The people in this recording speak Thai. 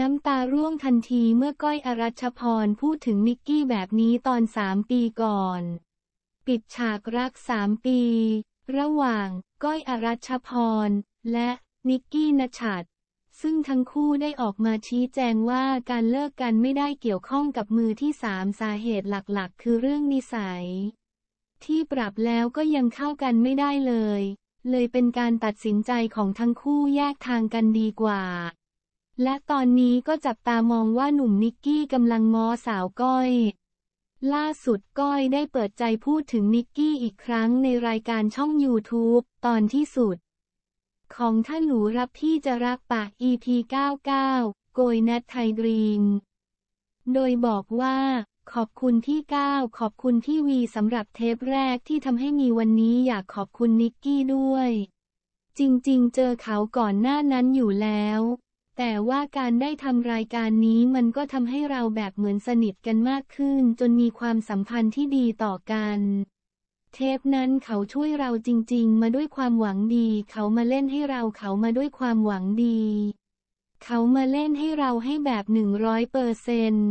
น้ำตาร่วงทันทีเมื่อก้อยอรัชพรพูดถึงนิกกี้แบบนี้ตอนสามปีก่อน ปิดฉากรักสามปี ระหว่าง ก้อยอรัชพร และนิกกี้นชัดซึ่งทั้งคู่ได้ออกมาชี้แจงว่าการเลิกกันไม่ได้เกี่ยวข้องกับมือที่สามสาเหตุหลักๆ คือเรื่องนิสัย ที่ปรับแล้วก็ยังเข้ากันไม่ได้เลย เลยเป็นการตัดสินใจของทั้งคู่แยกทางกันดีกว่าและตอนนี้ก็จับตามองว่าหนุ่มนิกกี้กำลังมอสาวก้อย ล่าสุดก้อยได้เปิดใจพูดถึงนิกกี้อีกครั้งในรายการช่อง YouTube ตอนที่สุด ของท่าหนูรับพี่จะรักปะ EP 99 โกยนัทไทยดรีมโดยบอกว่าขอบคุณที่ก้าขอบคุณที่วีสำหรับเทปแรกที่ทำให้มีวันนี้อยากขอบคุณนิกกี้ด้วย จริงๆเจอเขาก่อนหน้านั้นอยู่แล้วแต่ว่าการได้ทำรายการนี้มันก็ทำให้เราแบบเหมือนสนิทกันมากขึ้น จนมีความสัมพันธ์ที่ดีต่อกัน เทปนั้นเขาช่วยเราจริงๆ มาด้วยความหวังดี เขามาเล่นให้เราเขามาด้วยความหวังดี เขามาเล่นให้เราให้แบบหนึ่งร้อยเปอร์เซ็นต์